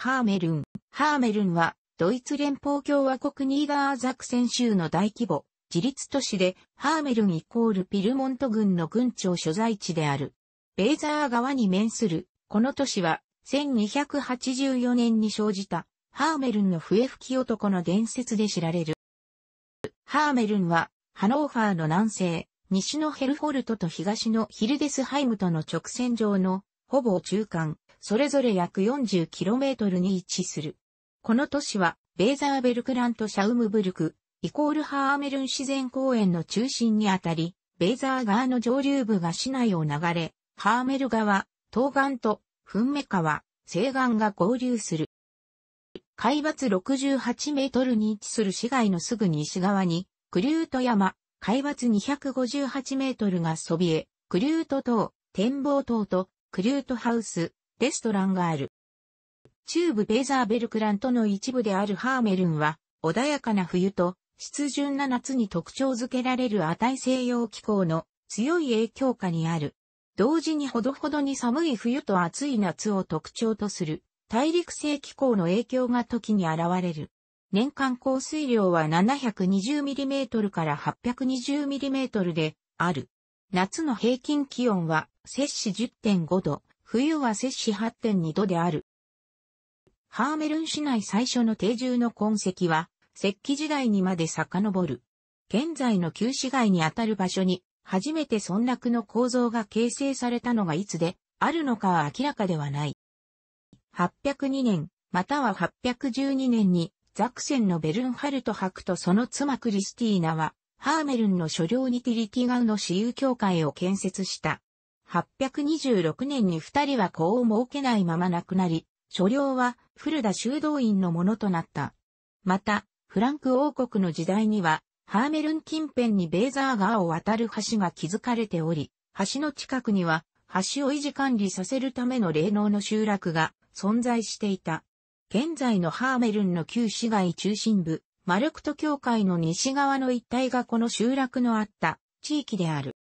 ハーメルン。ハーメルンは、ドイツ連邦共和国ニーダーザクセン州の大規模、自立都市で、ハーメルンイコールピルモント軍の軍庁所在地である。ベーザー川に面する、この都市は、1284年に生じた、ハーメルンの笛吹き男の伝説で知られる。ハーメルンは、ハノーファーの南西、西のヘルフォルトと東のヒルデスハイムとの直線上の、ほぼ中間、それぞれ約 40km に位置する。この都市は、ベーザーベルクラントシャウムブルク、イコールハーメルン自然公園の中心にあたり、ベーザー川の上流部が市内を流れ、ハーメル川、東岸と、ンメ川、西岸が合流する。海抜68メートルに位置する市街のすぐ西側に、クリュート山、海抜258メートルがそびえ、クリュート島、展望島と、クリュートハウス、レストランがある。中部ペーザーベルクラントの一部であるハーメルンは、穏やかな冬と、湿潤な夏に特徴づけられる値西洋気候の強い影響下にある。同時にほどほどに寒い冬と暑い夏を特徴とする大陸性気候の影響が時に現れる。年間降水量は 720mm から 820mm である。夏の平均気温は摂氏10.5度、冬は摂氏8.2度である。ハーメルン市内最初の定住の痕跡は、石器時代にまで遡る。現在の旧市街にあたる場所に、初めて村落の構造が形成されたのがいつで、あるのかは明らかではない。802年、または812年に、ザクセンのベルンハルト博とその妻クリスティーナは、ハーメルンの所領にティリティガウの私有教会を建設した。826年に二人は子を設けないまま亡くなり、所領は古田修道院のものとなった。また、フランク王国の時代には、ハーメルン近辺にベーザー川を渡る橋が築かれており、橋の近くには、橋を維持管理させるための霊能の集落が存在していた。現在のハーメルンの旧市街中心部、マルクト教会の西側の一帯がこの集落のあった地域である。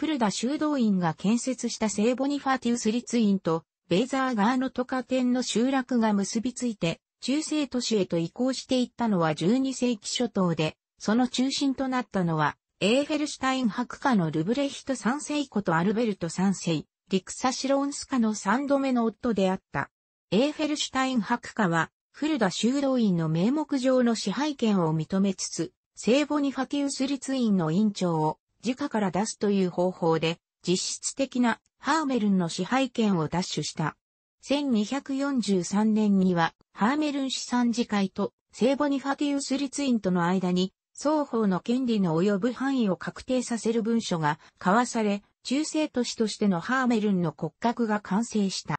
古田修道院が建設した聖ボニファティウス立院と、ベーザーガーの都下天の集落が結びついて、中世都市へと移行していったのは12世紀初頭で、その中心となったのは、エーフェルシュタイン博家のルブレヒト三世ことアルベルト三世、リクサシロンスカの三度目の夫であった。エーフェルシュタイン博家は、古田修道院の名目上の支配権を認めつつ、聖ボニファティウス立院の院長を自家から出すという方法で、実質的なハーメルンの支配権を奪取した。1243年には、ハーメルン資産次会と聖ボニファティウス立院との間に、双方の権利の及ぶ範囲を確定させる文書が交わされ、中世都市としてのハーメルンの骨格が完成した。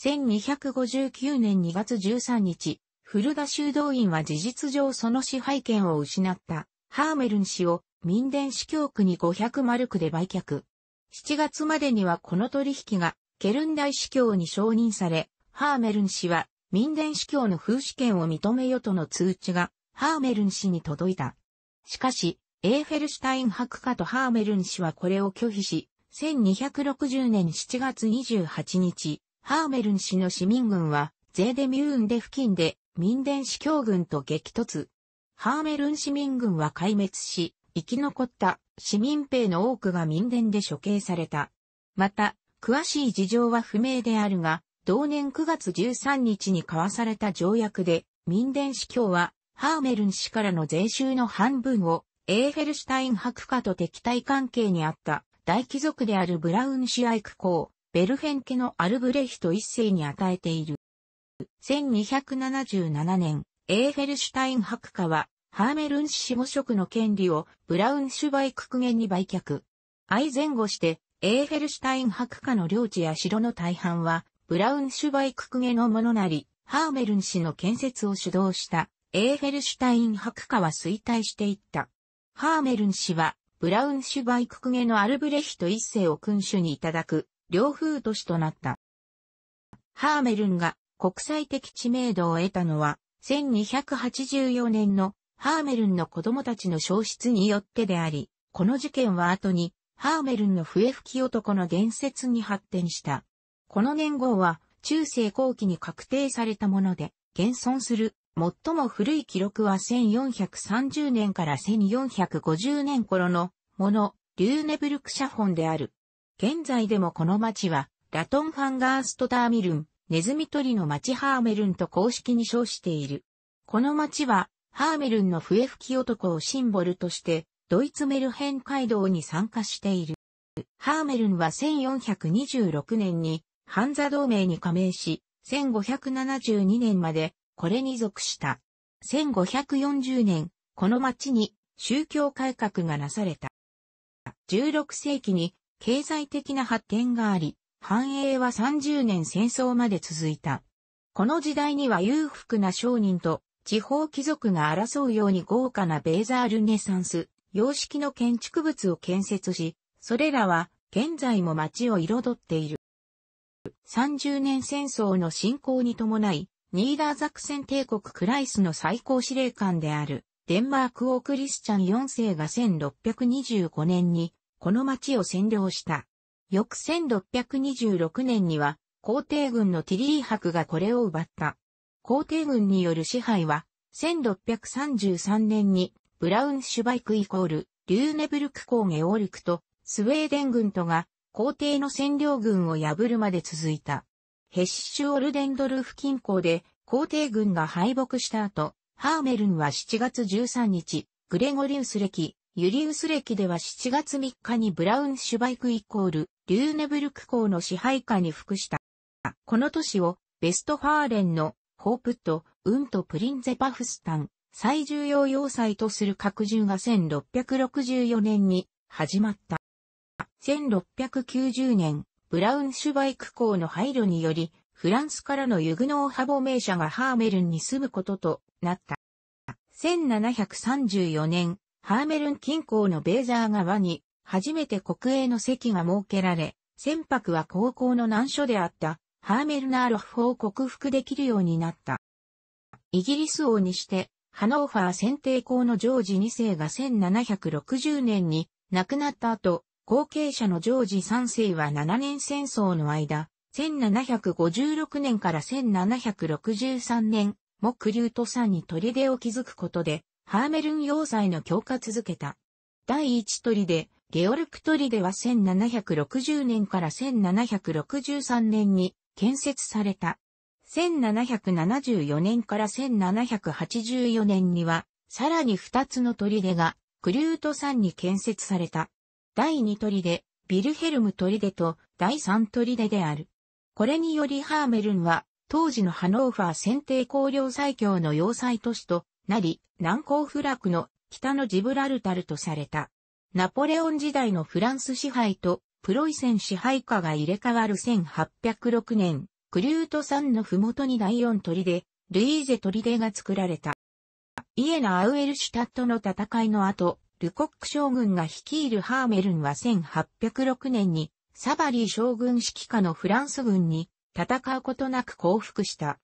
1259年2月13日、古田修道院は事実上その支配権を失ったハーメルン氏を民伝司教区に500マルクで売却。7月までにはこの取引がケルン大司教に承認され、ハーメルン氏は民伝司教の風刺権を認めよとの通知がハーメルン氏に届いた。しかし、エーフェルシュタイン博家とハーメルン氏はこれを拒否し、1260年7月28日、ハーメルン氏の市民軍は、ゼーデミューンで付近で、民伝司教軍と激突。ハーメルン市民軍は壊滅し、生き残った市民兵の多くが民伝で処刑された。また、詳しい事情は不明であるが、同年9月13日に交わされた条約で、民伝司教は、ハーメルン氏からの税収の半分を、エーフェルシュタイン博家と敵対関係にあった大貴族であるブラウンシュアイク公、ベルフェン家のアルブレヒト一世に与えている。1277年、エーフェルシュタイン博家はハーメルン氏下職の権利をブラウンシュバイク区限に売却。愛前後して、エーフェルシュタイン博下の領地や城の大半は、ブラウンシュバイク区限のものなり、ハーメルン氏の建設を主導した、エーフェルシュタイン博下は衰退していった。ハーメルン氏は、ブラウンシュバイク区限のアルブレヒト一世を君主にいただく、両風都市となった。ハーメルンが国際的知名度を得たのは、1284年のハーメルンの子供たちの消失によってであり、この事件は後に、ハーメルンの笛吹き男の伝説に発展した。この年号は、中世後期に確定されたもので、現存する、最も古い記録は1430年から1450年頃の、もの、リューネブルクシャォンである。現在でもこの町は、ラトンファンガーストターミルン、ネズミ捕りの町ハーメルンと公式に称している。この町は、ハーメルンの笛吹き男をシンボルとして、ドイツメルヘン街道に参加している。ハーメルンは1426年に、ハンザ同盟に加盟し、1572年まで、これに属した。1540年、この町に宗教改革がなされた。16世紀に経済的な発展があり、繁栄は30年戦争まで続いた。この時代には裕福な商人と地方貴族が争うように豪華なベーザールネサンス、様式の建築物を建設し、それらは現在も街を彩っている。30年戦争の進行に伴い、ニーダーザクセン帝国クライスの最高司令官である、デンマーク王クリスチャン4世が1625年に、この町を占領した。翌1626年には、皇帝軍のティリー博がこれを奪った。皇帝軍による支配は、1633年にブラウンシュバイクイコール、リューネブルク公ゲオり、ルクと、スウェーデン軍とが、皇帝の占領軍を破るまで続いた。ヘッシュオルデンドルフ近郊で、皇帝軍が敗北した後、ハーメルンは7月13日、グレゴリウス歴、ユリウス歴では7月3日にブラウンシュバイクイコール、リューネブルク公の支配下に服した。この年をベストファーレンのコープット、ウントプリンゼパフスタン、最重要要塞とする拡充が1664年に始まった。1690年、ブラウンシュバイク港の配慮により、フランスからのユグノーハボ名車がハーメルンに住むこととなった。1734年、ハーメルン近郊のベーザー川に、初めて国営の席が設けられ、船舶は高校の難所であったハーメルナーロフを克服できるようになった。イギリス王にして、ハノーファー選定校のジョージ2世が1760年に亡くなった後、後継者のジョージ3世は7年戦争の間、1756年から1763年、木竜と山に砦を築くことで、ハーメルン要塞の強化続けた。第一砦、ゲオルク砦は1760年から1763年に建設された。1774年から1784年には、さらに2つの砦が、クリュート山に建設された。第2砦、ビルヘルム砦と第3砦である。これによりハーメルンは、当時のハノーファー選定工領最強の要塞都市となり、南高フラクの北のジブラルタルとされた。ナポレオン時代のフランス支配とプロイセン支配下が入れ替わる1806年、クリュート山のふもとに第四砦、ルイーゼ砦が作られた。イエナ・アウエルシュタットの戦いの後、ルコック将軍が率いるハーメルンは1806年に、サバリー将軍指揮下のフランス軍に戦うことなく降伏した。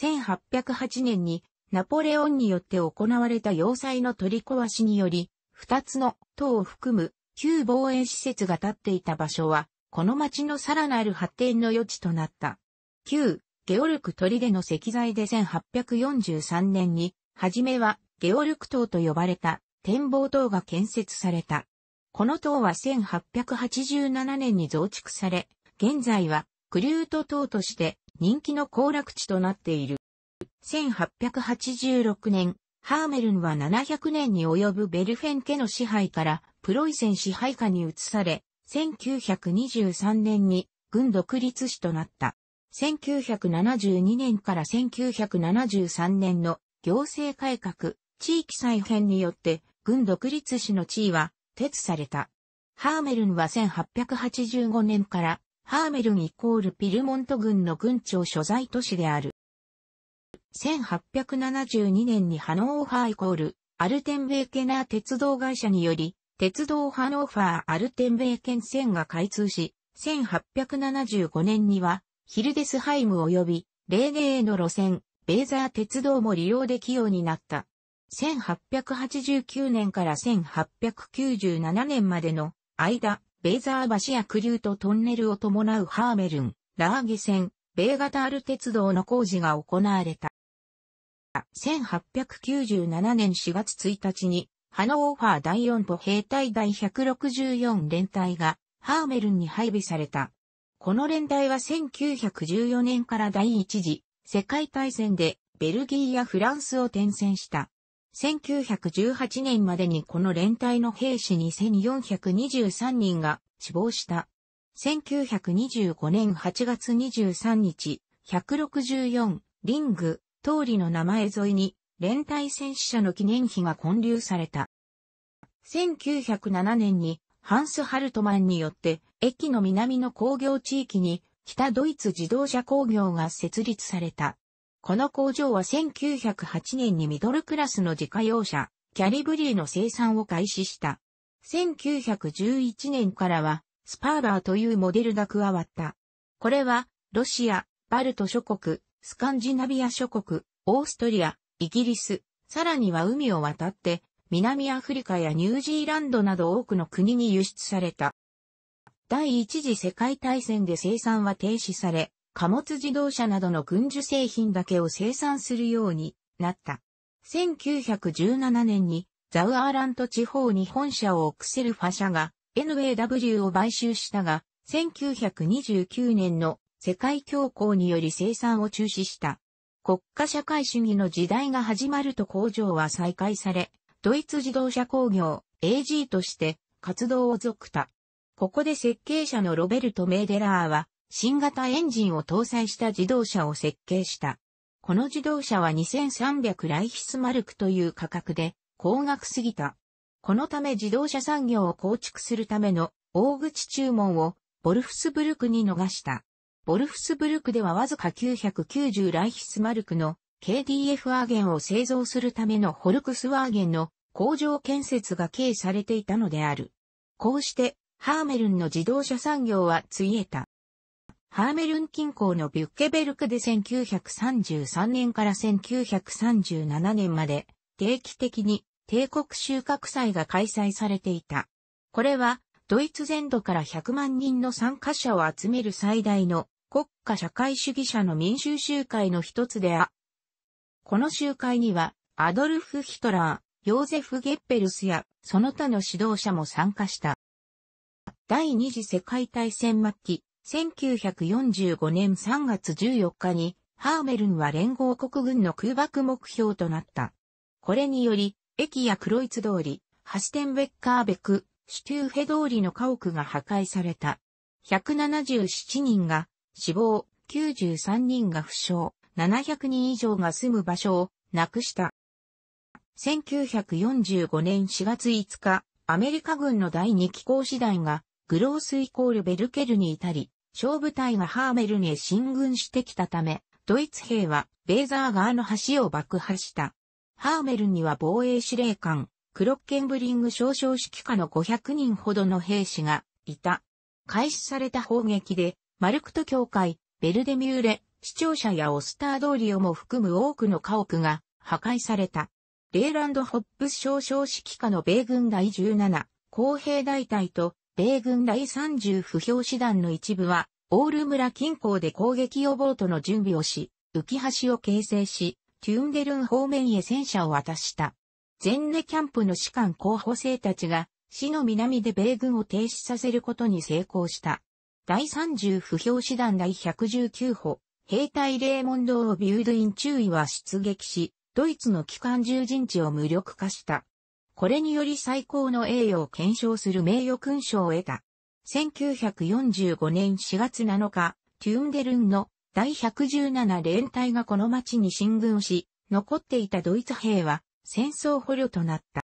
1808年にナポレオンによって行われた要塞の取り壊しにより、二つの塔を含む旧防衛施設が建っていた場所は、この町のさらなる発展の余地となった。旧、ゲオルク砦の石材で1843年に、はじめはゲオルク島と呼ばれた展望塔が建設された。この塔は1887年に増築され、現在はクリュート塔として人気の行楽地となっている。1886年、ハーメルンは700年に及ぶベルフェン家の支配からプロイセン支配下に移され、1923年に軍独立市となった。1972年から1973年の行政改革、地域再編によって軍独立市の地位は鉄された。ハーメルンは1885年からハーメルンイコールピルモント軍の軍庁所在都市である。1872年にハノーハイコールアルテンベーケナー鉄道会社により鉄道ハノーファー・アルテンベーケン線が開通し、1875年にはヒルデスハイム及びレーゲーの路線、ベーザー鉄道も利用できようになった。1889年から1897年までの間、ベーザー橋やクリュートトンネルを伴うハーメルン、ラーゲ線、ベーガタール鉄道の工事が行われた。1897年4月1日にハノーファー第4歩兵隊第164連隊がハーメルンに配備された。この連隊は1914年から第一次世界大戦でベルギーやフランスを転戦した。1918年までにこの連隊の兵士2423人が死亡した。1925年8月23日、164リング通りの名前沿いに連帯戦死者の記念碑が建立された。1907年にハンス・ハルトマンによって駅の南の工業地域に北ドイツ自動車工業が設立された。この工場は1908年にミドルクラスの自家用車、キャリブリーの生産を開始した。1911年からは、スパーバーというモデルが加わった。これは、ロシア、バルト諸国、スカンジナビア諸国、オーストリア、イギリス、さらには海を渡って、南アフリカやニュージーランドなど多くの国に輸出された。第一次世界大戦で生産は停止され、貨物自動車などの軍需製品だけを生産するようになった。1917年にザウアーラント地方に本社を置くセルファ社が NAW を買収したが、1929年の世界恐慌により生産を中止した。国家社会主義の時代が始まると工場は再開され、ドイツ自動車工業 AG として活動を続た。ここで設計者のロベルト・メーデラーは新型エンジンを搭載した自動車を設計した。この自動車は2300ライヒスマルクという価格で高額すぎた。このため自動車産業を構築するための大口注文をボルフスブルクに逃した。ボルフスブルクではわずか990ライヒスマルクの KDF アーゲンを製造するためのホルクスワーゲンの工場建設が経営されていたのである。こうして、ハーメルンの自動車産業はついえた。ハーメルン近郊のビュッケベルクで1933年から1937年まで定期的に帝国収穫祭が開催されていた。これはドイツ全土から100万人の参加者を集める最大の国家社会主義者の民衆集会の一つであ。この集会には、アドルフ・ヒトラー、ヨーゼフ・ゲッペルスや、その他の指導者も参加した。第二次世界大戦末期、1945年3月14日に、ハーメルンは連合国軍の空爆目標となった。これにより、駅やクロイツ通り、ハステンベッカーベク、シュトゥーフェ通りの家屋が破壊された。177人が死亡、93人が負傷、700人以上が住む場所をなくした。1945年4月5日、アメリカ軍の第2機構師団がグロースイコールベルケルに至り、小部隊がハーメルに進軍してきたため、ドイツ兵はベーザー川の橋を爆破した。ハーメルには防衛司令官、クロッケンブリング少将指揮下の500人ほどの兵士がいた。開始された砲撃でマルクト教会、ベルデミューレ、市庁舎やオスター通りをも含む多くの家屋が破壊された。レーランド・ホップス少将指揮下の米軍第17、公平大隊と米軍第30不評師団の一部は、オール村近郊で攻撃予防との準備をし、浮橋を形成し、テュンデルン方面へ戦車を渡した。全ネキャンプの士官候補生たちが、市の南で米軍を停止させることに成功した。第30不評師団第119歩、兵隊レーモンド・オビュードイン注意は出撃し、ドイツの機関従陣地を無力化した。これにより最高の栄誉を検証する名誉勲章を得た。1945年4月7日、テューンデルンの第117連隊がこの町に進軍し、残っていたドイツ兵は戦争捕虜となった。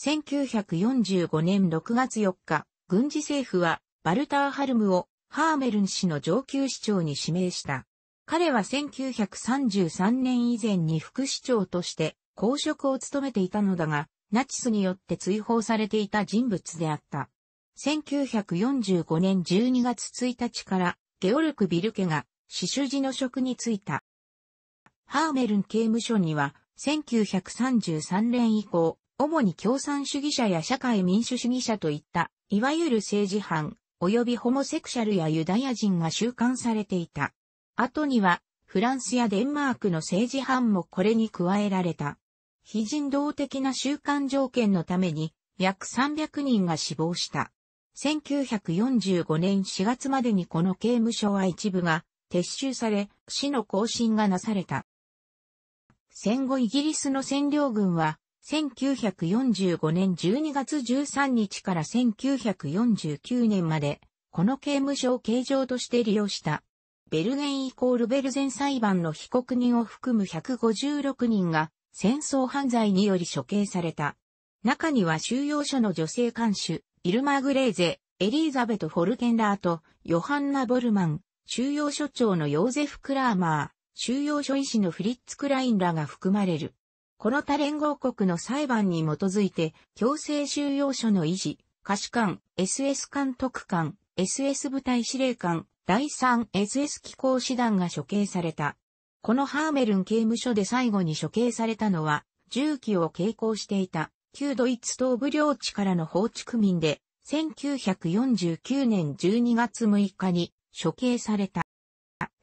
1945年6月4日、軍事政府はバルター・ハルムをハーメルン氏の上級市長に指名した。彼は1933年以前に副市長として公職を務めていたのだが、ナチスによって追放されていた人物であった。1945年12月1日からゲオルク・ビルケが死守時の職に就いた。ハーメルン刑務所には1933年以降、主に共産主義者や社会民主主義者といった、いわゆる政治犯、及びホモセクシャルやユダヤ人が収監されていた。後には、フランスやデンマークの政治犯もこれに加えられた。非人道的な収監条件のために、約300人が死亡した。1945年4月までにこの刑務所は一部が撤収され、死の更新がなされた。戦後イギリスの占領軍は1945年12月13日から1949年まで、この刑務所を形状として利用した。ベルゲンイコールベルゼン裁判の被告人を含む156人が戦争犯罪により処刑された。中には収容所の女性監守、イルマ・グレーゼ、エリーザベト・フォルケンラーと、ヨハンナ・ボルマン、収容所長のヨーゼフ・クラーマー、収容所医師のフリッツ・クラインらが含まれる。この他連合国の裁判に基づいて、強制収容所の維持、可視官、SS 監督官、SS 部隊司令官、第 3SS 機構師団が処刑された。このハーメルン刑務所で最後に処刑されたのは、銃器を携行していた、旧ドイツ東部領地からの放逐民で、1949年12月6日に処刑された。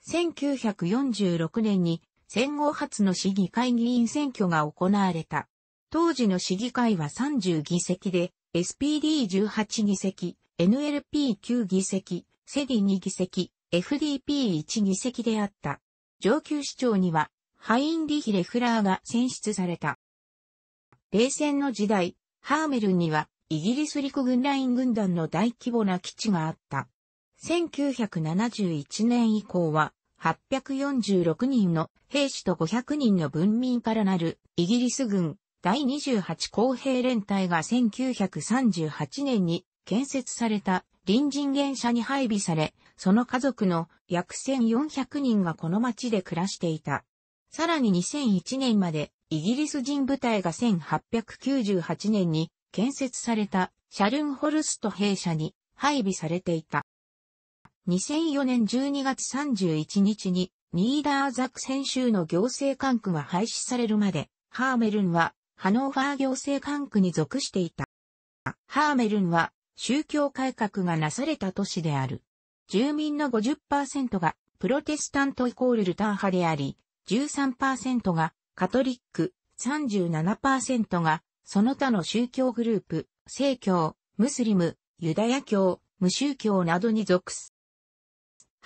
1946年に戦後初の市議会議員選挙が行われた。当時の市議会は30議席で、SPD18 議席、NLP9 議席、セディ2議席、FDP1 議席であった。上級市長には、ハインリヒ・レフラーが選出された。冷戦の時代、ハーメルには、イギリス陸軍ライン軍団の大規模な基地があった。1971年以降は、846人の兵士と500人の文民からなるイギリス軍第28公兵連隊が1938年に建設された隣人原社に配備され、その家族の約1400人がこの町で暮らしていた。さらに2001年までイギリス人部隊が1898年に建設されたシャルンホルスト兵舎に配備されていた。2004年12月31日に、ニーダーザクセン州の行政管区が廃止されるまで、ハーメルンは、ハノーファー行政管区に属していた。ハーメルンは、宗教改革がなされた都市である。住民の50%が、プロテスタントイコールルター派であり、13%が、カトリック、37%が、その他の宗教グループ、正教、ムスリム、ユダヤ教、無宗教などに属す。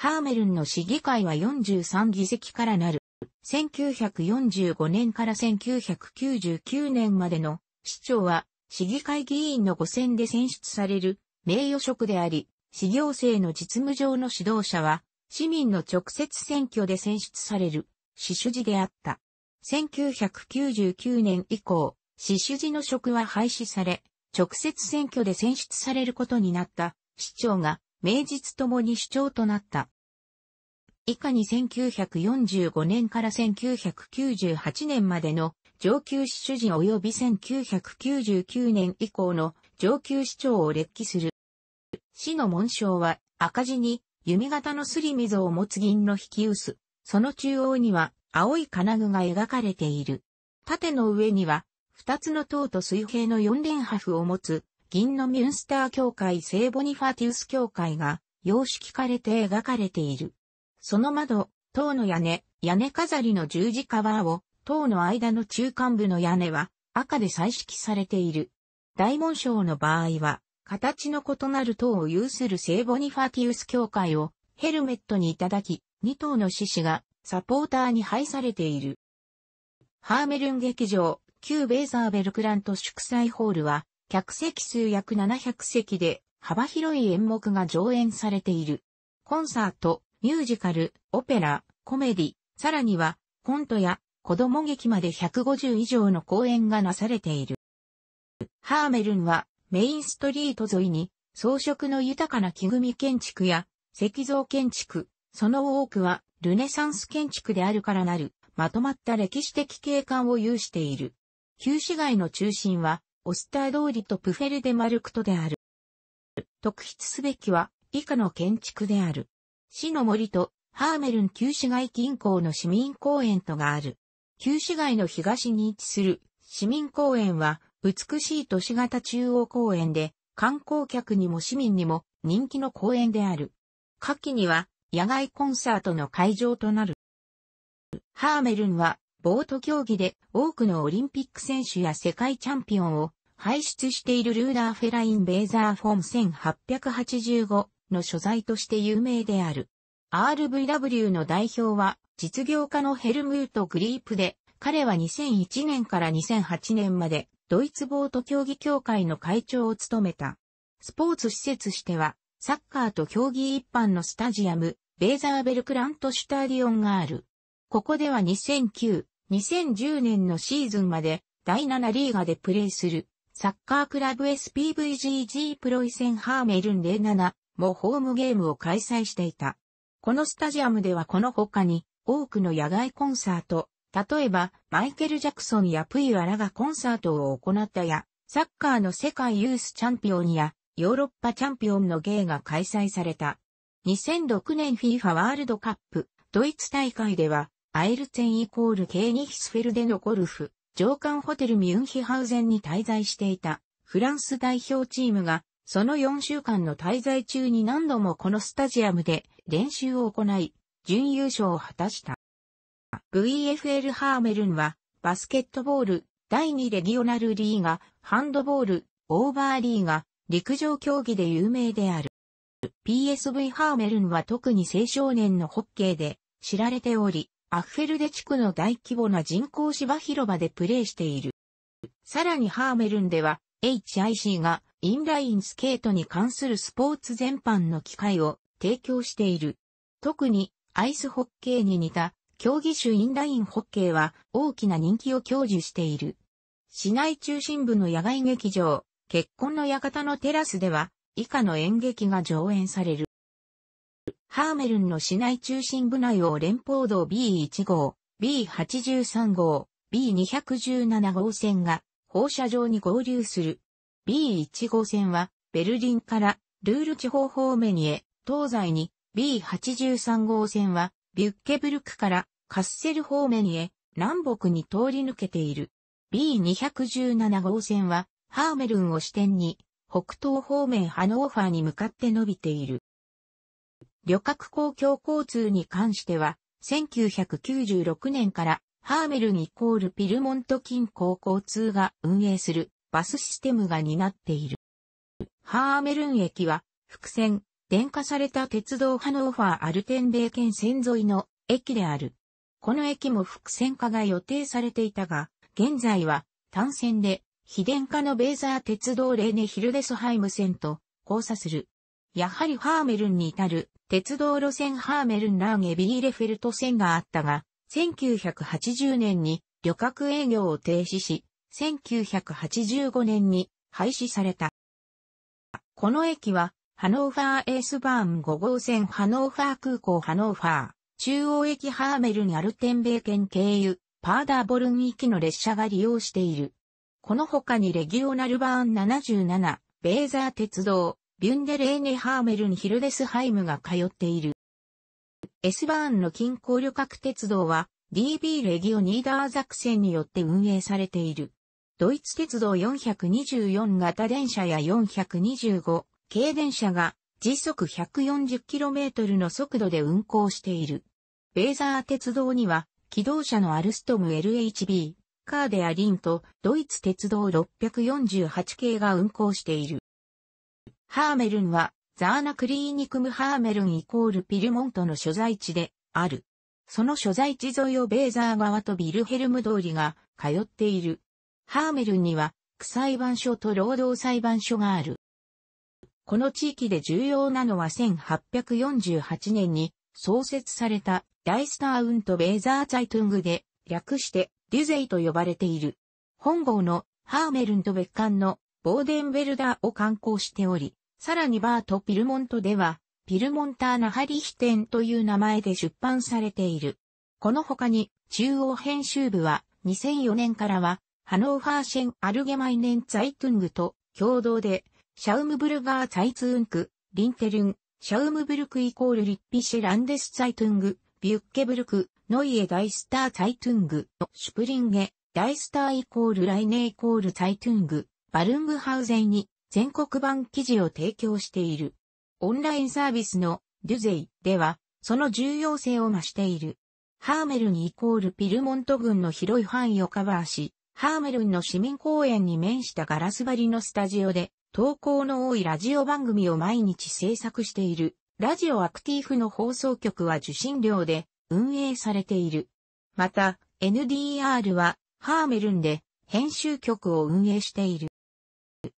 ハーメルンの市議会は43議席からなる。1945年から1999年までの市長は市議会議員の5選で選出される名誉職であり、市行政の実務上の指導者は市民の直接選挙で選出される市主事であった。1999年以降、市主事の職は廃止され、直接選挙で選出されることになった市長が名実ともに主張となった。以下に1945年から1998年までの上級市主事及び1999年以降の上級市長を列記する。市の紋章は赤字に弓形のすり溝を持つ銀の引き薄。その中央には青い金具が描かれている。縦の上には二つの塔と水平の四連破布を持つ銀のミュンスター教会聖ボニファティウス教会が、様式化れて描かれている。その窓、塔の屋根、屋根飾りの十字架はを、塔の間の中間部の屋根は、赤で彩色されている。大門章の場合は、形の異なる塔を有する聖ボニファティウス教会をヘルメットにいただき、2頭の獅子がサポーターに配されている。ハーメルン劇場、旧ベーザーベルクラント祝祭ホールは客席数約700席で幅広い演目が上演されている。コンサート、ミュージカル、オペラ、コメディ、さらにはコントや子供劇まで150以上の公演がなされている。ハーメルンはメインストリート沿いに装飾の豊かな木組建築や石像建築、その多くはルネサンス建築であるからなるまとまった歴史的景観を有している。旧市街の中心はオスター通りとプフェルデマルクトである。特筆すべきは以下の建築である。市の森とハーメルン旧市街近郊の市民公園とがある。旧市街の東に位置する市民公園は美しい都市型中央公園で観光客にも市民にも人気の公園である。夏季には野外コンサートの会場となる。ハーメルンはボート競技で多くのオリンピック選手や世界チャンピオンを排出しているルーダーフェライン・ベーザーフォン1885の所在として有名である。RVW の代表は実業家のヘルムート・グリープで、彼は2001年から2008年までドイツボート競技協会の会長を務めた。スポーツ施設しては、サッカーと競技一般のスタジアム、ベーザーベルクラントシュタリオンがある。ここでは2009、2010年のシーズンまで第7リーガでプレーするサッカークラブ SPVGG プロイセンハーメルン07もホームゲームを開催していた。このスタジアムではこの他に多くの野外コンサート、例えばマイケル・ジャクソンやプイアラがコンサートを行ったや、サッカーの世界ユースチャンピオンやヨーロッパチャンピオンの芸が開催された。2006年 FIFA ワールドカップドイツ大会ではアイルツェンイコールケーニヒスフェルデのゴルフ上官ホテルミュンヒハウゼンに滞在していたフランス代表チームが、その4週間の滞在中に何度もこのスタジアムで練習を行い、準優勝を果たした。VFL ハーメルンは、バスケットボール、第2レギオナルリーガ、ハンドボール、オーバーリーガ、陸上競技で有名である。PSV ハーメルンは特に青少年のホッケーで知られており、アッフェルデ地区の大規模な人工芝広場でプレーしている。さらにハーメルンでは HIC がインラインスケートに関するスポーツ全般の機会を提供している。特にアイスホッケーに似た競技種インラインホッケーは大きな人気を享受している。市内中心部の野外劇場、結婚の館のテラスでは以下の演劇が上演される。ハーメルンの市内中心部内を連邦道 B1 号、B83 号、B217 号線が放射状に合流する。B1 号線はベルリンからルール地方方面へ、東西に B83 号線はビュッケブルクからカッセル方面へ南北に通り抜けている。B217 号線はハーメルンを支点に北東方面ハノーファーに向かって伸びている。旅客公共交通に関しては、1996年からハーメルンイコールピルモント近郊交通が運営するバスシステムが担っている。ハーメルン駅は、複線、電化された鉄道ハノーファーアルテンベー県線沿いの駅である。この駅も複線化が予定されていたが、現在は単線で非電化のベーザー鉄道レーネヒルデスハイム線と交差する。やはりハーメルンに至る鉄道路線ハーメルンラーゲビーレフェルト線があったが、1980年に旅客営業を停止し、1985年に廃止された。この駅は、ハノーファーエースバーン5号線ハノーファー空港ハノーファー、中央駅ハーメルンアルテンベー県経由、パーダーボルン行きの列車が利用している。この他にレギオナルバーン77、ベーザー鉄道、ビュンデレーネ・ハーメルン・ヒルデスハイムが通っている。エスバーンの近郊旅客鉄道は DB レギオニーダーザクセンによって運営されている。ドイツ鉄道424型電車や425軽電車が時速 140km の速度で運行している。ベーザー鉄道には機動車のアルストム LHB、カーデアリンとドイツ鉄道648系が運行している。ハーメルンは、ザーナクリーニクムハーメルンイコールピルモントの所在地である。その所在地沿いをベーザー川とビルヘルム通りが通っている。ハーメルンには、区裁判所と労働裁判所がある。この地域で重要なのは1848年に創設されたダイスターウンとベーザーツァイトングで略してデュゼイと呼ばれている。本郷のハーメルンと別館のボーデンベルダーを観光しており、さらにバート・ピルモントでは、ピルモンターナ・ハリヒテンという名前で出版されている。この他に、中央編集部は、2004年からは、ハノーファーシェン・アルゲマイネン・ザイトゥングと共同で、シャウムブルガー・ザイツーンク、リンテルン、シャウムブルクイコールリッピシェランデス・ザイトゥング、ビュッケブルク、ノイエ・ダイスター・ザイトゥング、シュプリンゲ、ダイスターイコール・ライネイコール・ザイトゥング、バルングハウゼイに、全国版記事を提供している。オンラインサービスのデュゼイでは、その重要性を増している。ハーメルンイコールピルモント郡の広い範囲をカバーし、ハーメルンの市民公園に面したガラス張りのスタジオで、投稿の多いラジオ番組を毎日制作している。ラジオアクティーフの放送局は受信料で運営されている。また、NDR はハーメルンで編集局を運営している。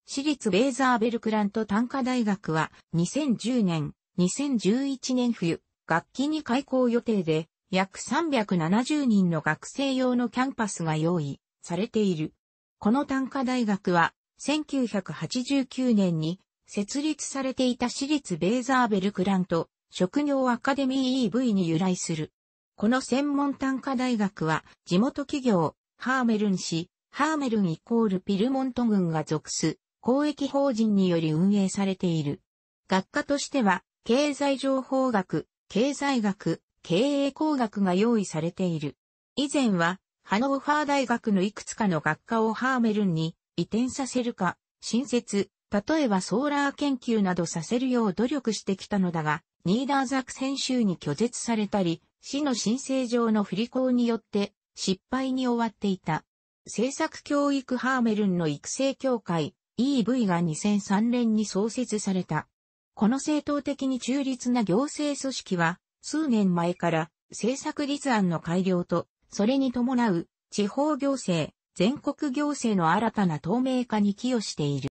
私立ベーザーベルクラント短科大学は2010年、2011年冬、学期に開校予定で、約370人の学生用のキャンパスが用意されている。この短科大学は、1989年に設立されていた私立ベーザーベルクラント職業アカデミー EV に由来する。この専門短科大学は、地元企業、ハーメルン氏、ハーメルンイコールピルモント軍が属す公益法人により運営されている。学科としては、経済情報学、経済学、経営工学が用意されている。以前は、ハノーファー大学のいくつかの学科をハーメルンに移転させるか、新設、例えばソーラー研究などさせるよう努力してきたのだが、ニーダーザク先週に拒絶されたり、市の申請上の不履行によって失敗に終わっていた。政策教育ハーメルンの育成協会 EV が2003年に創設された。この正当的に中立な行政組織は、数年前から政策立案の改良と、それに伴う地方行政、全国行政の新たな透明化に寄与している。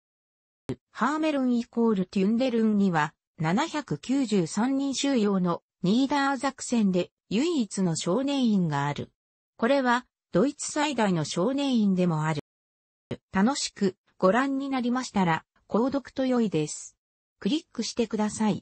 ハーメルンイコールテュンデルンには、793人収容のニーダーザクセンで唯一の少年院がある。これはドイツ最大の少年院でもある。楽しくご覧になりましたら、購読と良いです。クリックしてください。